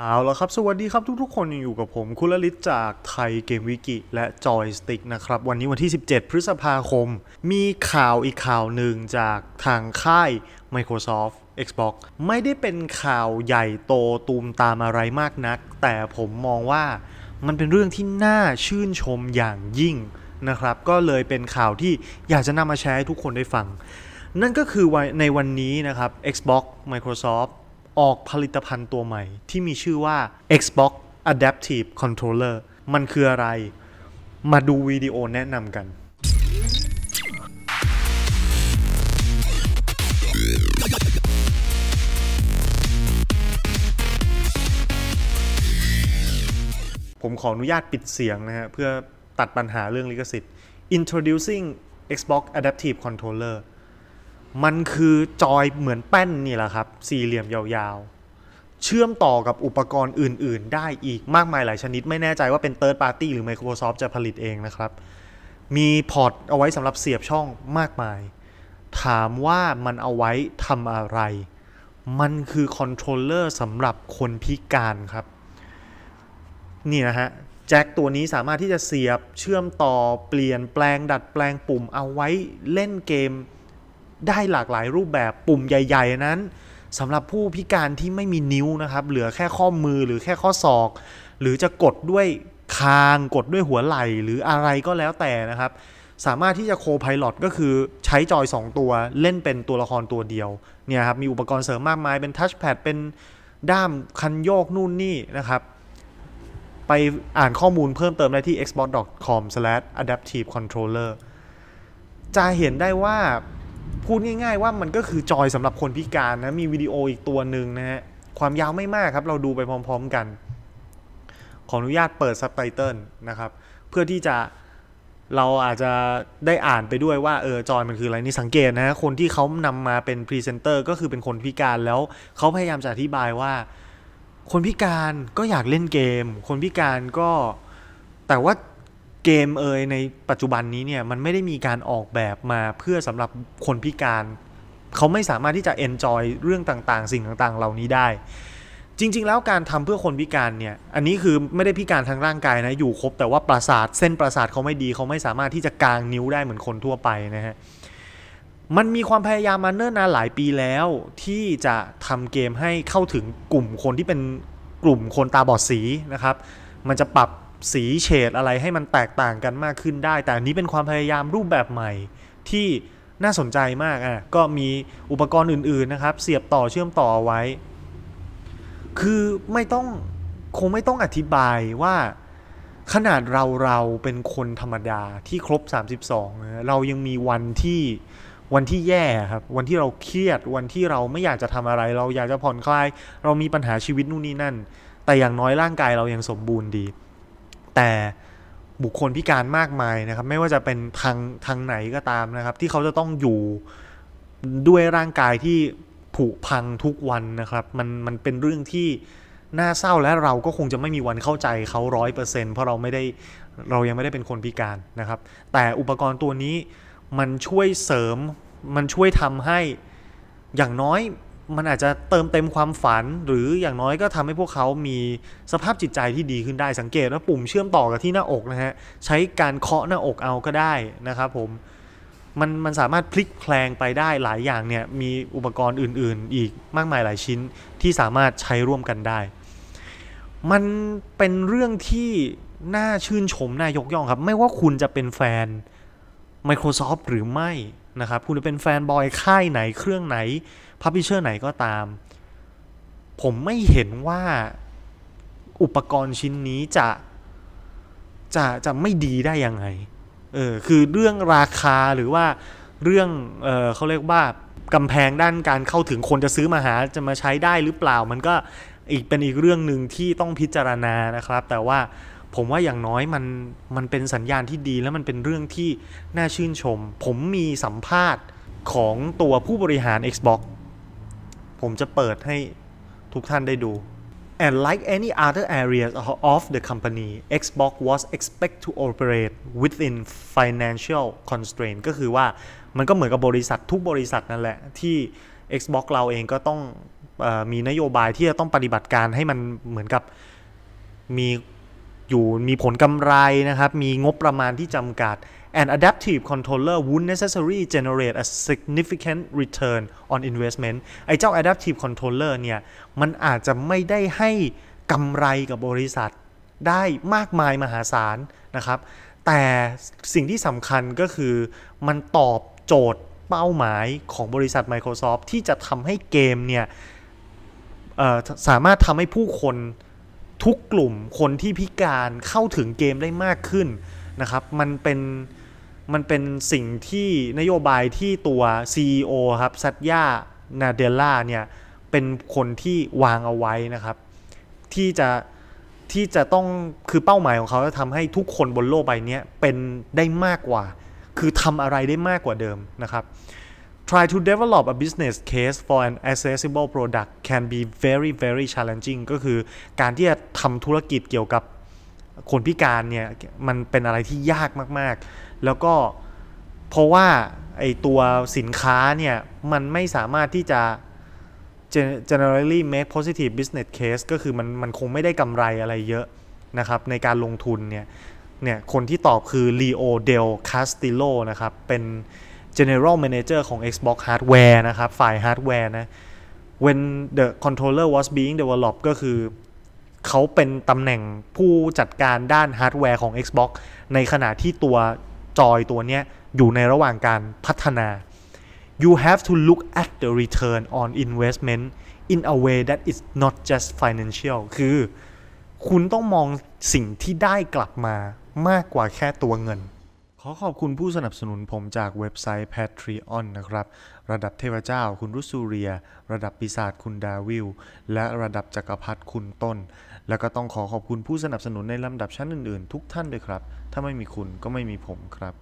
เอาละครับสวัสดีครับทุกๆคนอยู่กับผม คุณลลิตจากไทยเกมวิกิและจอยสติกนะครับ วันนี้วันที่ 17 พฤษภาคม มีข่าวอีกข่าวหนึ่งจากทางค่าย Microsoft Xbox ไม่ได้เป็นข่าวใหญ่โตตูมตามอะไรมากนัก แต่ผมมองว่ามันเป็นเรื่องที่น่าชื่นชมอย่างยิ่งนะครับ ก็เลยเป็นข่าวที่อยากจะนำมาแชร์ให้ทุกคนได้ฟัง นั่นก็คือในวันนี้นะครับ Xbox Microsoft ออกผลิตภัณฑ์ตัวใหม่ที่มีชื่อว่า Xbox Adaptive Controller มันคืออะไร มาดูวิดีโอแนะนำกัน ผมขออนุญาตปิดเสียงนะฮะเพื่อตัดปัญหาเรื่องลิขสิทธิ์ Introducing Xbox Adaptive Controller มันคือ จอยเหมือนแป้น นี่แหละครับ สี่เหลี่ยมยาวๆ เชื่อมต่อกับอุปกรณ์อื่นๆ ได้อีกมากมายหลายชนิด ไม่แน่ใจว่าเป็น Third Party หรือ Microsoft จะผลิตเองนะครับ มี พอร์ต เอาไว้สำหรับเสียบช่องมากมาย ถามว่ามันเอาไว้ทำอะไร มันคือคอนโทรลเลอร์สำหรับคนพิการครับนี่นะฮะแจ็คตัวนี้สามารถที่จะเสียบเชื่อมต่อเปลี่ยนแปลงดัดแปลงปุ่มเอาไว้เล่นเกมได้หลากหลายรูปแบบปุ่มใหญ่ ๆ นั้นสำหรับผู้พิการที่ไม่มีนิ้วนะครับเหลือแค่ข้อมือหรือแค่ข้อศอก หรือจะกดด้วยคางกดด้วยหัวไหล่หรืออะไรก็แล้วแต่นะครับ สามารถที่จะโคพายโก็คือใช้จอย 2 ตัวเล่นเป็นตัวละครตัวเดียวเนี่ยครับมีอุปกรณ์เสริมมากมายเป็นทัชแพดเป็นด้ามคันโยกนู่นนี่นะครับ ไปอ่านข้อมูลเพิ่มเติมได้ที่ xbox.com/adaptivecontroller จะเห็นได้ว่าพูดง่ายๆว่ามันก็คือจอยสำหรับคนพิการนะมีวิดีโออีกตัวหนึ่งนะฮะความยาวไม่มากครับเราดูไปพร้อมๆกัน ขออนุญาตเปิดซับไตเติลนะครับเพื่อที่จะเราอาจจะได้อ่านไปด้วยว่าเออจอยมันคืออะไรนี่ สังเกตนะคนที่เขานำมาเป็นพรีเซนเตอร์ก็คือเป็นคนพิการแล้วเขาพยายามจะอธิบายว่าคนพิการก็อยากเล่นเกม คนพิการก็แต่ว่าเกมเอยในปัจจุบันนี้เนี่ยมันไม่ได้มีการออกแบบมาเพื่อสำหรับคนพิการ เขาไม่สามารถที่จะเอนจอยเรื่องต่างๆ สิ่งต่างๆ เหล่านี้ได้ จริง ๆ แล้วการทำเพื่อคนพิการเนี่ยอันนี้คือไม่ได้พิการทางร่างกายนะอยู่ครบแต่ว่าประสาทเส้นประสาทเขาไม่ดี เขาไม่สามารถที่จะกางนิ้วได้เหมือนคนทั่วไปนะฮะมันมีความพยายามมาเนิ่นนานหลายปีแล้วที่จะทำเกมให้เข้าถึงกลุ่มคนที่เป็นกลุ่มคนตาบอดสีนะครับ มันจะปรับสีเฉดอะไรให้มันแตกต่างกันมากขึ้นได้ แต่อันนี้เป็นความพยายามรูปแบบใหม่ที่น่าสนใจมากอ่ะ ก็มีอุปกรณ์อื่นๆนะครับ เสียบต่อเชื่อมต่อไว้ คือไม่ต้องคงไม่ต้องอธิบายว่าขนาดเราเราเป็นคนธรรมดาที่ครบ 32 เรายังมีวันที่วันที่แย่ครับ วันที่เราเครียดวันที่เราไม่อยากจะทำอะไร เราอยากจะผ่อนคลาย เรามีปัญหาชีวิตนู่นนี่นั่น แต่อย่างน้อยร่างกายเรายังสมบูรณ์ดีแต่บุคคลพิการมากมายนะครับไม่ว่าจะเป็นทางทางไหนก็ตามนะครับที่เขาจะต้องอยู่ด้วยร่างกายที่ผุพังทุกวันนะครับ มันมันเป็นเรื่องที่น่าเศร้าและเราก็คงจะไม่มีวันเข้าใจเขาร้อยเปอร์เซ็นต์เพราะเราไม่ได้เรายังไม่ได้เป็นคนพิการนะครับ แต่อุปกรณ์ตัวนี้มันช่วยเสริมมันช่วยทำให้อย่างน้อยมันอาจจะเติมเต็มความฝันหรืออย่างน้อยก็ทำให้พวกเขามีสภาพจิตใจที่ดีขึ้นได้สังเกตว่าปุ่มเชื่อมต่อกับที่หน้าอกนะฮะใช้การเคาะหน้าอกเอาก็ได้นะครับผมมันมันสามารถพลิกแปลงไปได้หลายอย่างเนี่ยมีอุปกรณ์อื่น ๆ อีกมากมายหลายชิ้นที่สามารถใช้ร่วมกันได้ มันเป็นเรื่องที่น่าชื่นชมน่ายกย่องครับ ไม่ว่าคุณจะเป็นแฟน Microsoft หรือไม่นะครับคุณจะเป็นแฟนบอยค่ายไหน เครื่องไหนพับพิเชอร์ ไหนก็ตาม ผมไม่เห็นว่าอุปกรณ์ชิ้นนี้จะจะ จะไม่ดีได้ยังไงเออคือเรื่องราคาหรือว่าเรื่องเออเขาเรียกว่ากำแพงด้านการเข้าถึงคนจะซื้อมาหาจะมาใช้ได้หรือเปล่า มันก็อีกเป็นอีกเรื่องหนึ่งที่ต้องพิจารณานะครับ แต่ว่าผมว่าอย่างน้อยมันมันเป็นสัญญาณที่ดีและมันเป็นเรื่องที่น่าชื่นชม ผมมีสัมภาษณ์ของตัวผู้บริหาร Xbox ผมจะเปิดให้ทุกท่านได้ดู and like any other areas of the company Xbox was expected to operate within financial constraint ก็คือว่ามันก็เหมือนกับบริษัททุกบริษัทนั่นแหละ ที่ Xbox เราเองก็ต้องอมีนโยบายที่จะต้องปฏิบัติการให้มันเหมือนกับมีอยู่มีผลกำไรนะครับ มีงบประมาณที่จำกัด an adaptive controller would n e c e s s a r y generate a significant return on investment ไอ้เจ้า adaptive controller เนี่ย มันอาจจะไม่ได้ให้กำไรกับบริษัทได้มากมายมหาศาลนะครับ แต่สิ่งที่สำคัญก็คือมันตอบโจทย์เป้าหมายของบริษัท Microsoft ที่จะทำให้เกมเนี่ยสามารถทำให้ผู้คนทุกกลุ่มคนที่พิการเข้าถึงเกมได้มากขึ้นนะครับ มันเป็นมันเป็นสิ่งที่นโยบายที่ตัว CEO ครับซัตยานาเดล่าเนี่ยเป็นคนที่วางเอาไว้นะครับ ที่จะที่จะต้องคือเป้าหมายของเขาจะทำให้ทุกคนบนโลกใบนี้เป็นได้มากกว่า คือทำอะไรได้มากกว่าเดิมนะครับ try to develop a business case for an accessible product can be very very challenging ก็คือการที่จะทำธุรกิจเกี่ยวกับคนพิการเนี่ย มันเป็นอะไรที่ยากมากๆ แล้วก็เพราะว่าไอตัวสินค้าเนี่ย มันไม่สามารถที่จะ generally make positive business case ก็คือมันมันคงไม่ได้กำไรอะไรเยอะนะครับ ในการลงทุนเนี่ยเนี่ย คนที่ตอบคือ Leo Del Castillo นะครับเป็น General Manager ของ Xbox Hardware นะครับ ฝ่าย Hardware นะ when the controller was being developed ก็คือเขาเป็นตำแหน่งผู้จัดการด้านฮาร์ดแวร์ของ Xbox ในขณะที่ตัวจอยตัวเนี้ยอยู่ในระหว่างการพัฒนา you have to look at the return on investment in a way that is not just financial คือคุณต้องมองสิ่งที่ได้กลับมามากกว่าแค่ตัวเงินขอขอบคุณผู้สนับสนุนผมจากเว็บไซต์ Patreon นะครับ ระดับเทพเจ้า คุณรุสูเรีย ระดับปีศาจคุณดาวิล และระดับจักรพรรดิคุณต้น แล้วก็ต้องขอขอบคุณผู้สนับสนุนในลำดับชั้นอื่น ๆ ทุกท่านด้วยครับ ถ้าไม่มีคุณก็ไม่มีผมครับ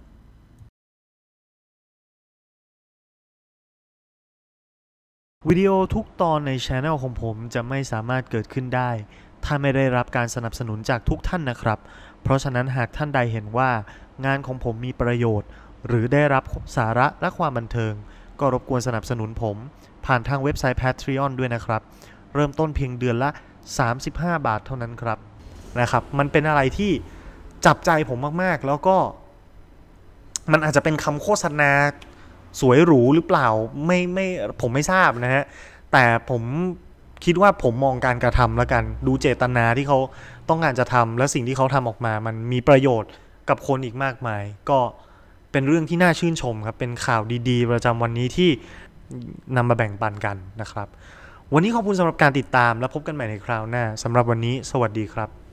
วิดีโอทุกตอนในช anel ของผมจะไม่สามารถเกิดขึ้นได้ ถ้าไม่ได้รับการสนับสนุนจากทุกท่านนะครับ เพราะฉะนั้นหากท่านใดเห็นว่างานของผมมีประโยชน์หรือได้รับสาระและความบันเทิง ก็รบกวนสนับสนุนผม ผ่านทางเว็บไซต์ Patreon ด้วยนะครับ เริ่มต้นเพียงเดือนละ 35 บาทเท่านั้นครับนะครับ มันเป็นอะไรที่จับใจผมมาก ๆ แล้วก็มันอาจจะเป็นคำโฆษณา สวยหรูหรือเปล่า ไม่ไม่ผมไม่ทราบนะฮะ แต่ผม คิดว่าผมมองการกระทำแล้วกันดูเจตนาที่เขาต้องการจะทำและสิ่งที่เขาทำออกมา มันมีประโยชน์กับคนอีกมากมาย ก็เป็นเรื่องที่น่าชื่นชมครับ เป็นข่าวดี ๆ ประจำวันนี้ที่นำมาแบ่งปันกันนะครับ วันนี้ขอบคุณสำหรับการติดตามและพบกันใหม่ในคราวหน้าสำหรับวันนี้สวัสดีครับ